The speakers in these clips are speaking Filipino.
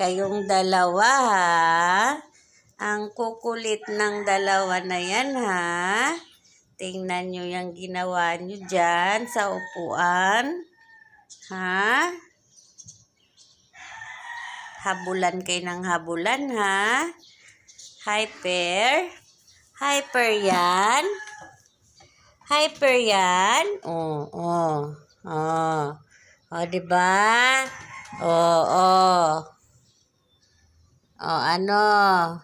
kayong dalawa ha. Ang kukulit ng dalawa na yan ha. Tingnan nyo yung ginawa nyo dyan sa upuan. Ha? Habulan kayo ng habulan ha. Hyper. Hyper yan. Hyper yan. Oo. Oh, oo. Oh, oo. Oh. O, oh, diba? Oh, Oh. O, oh, ano?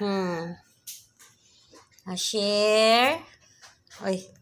Hmm. A share. Uy.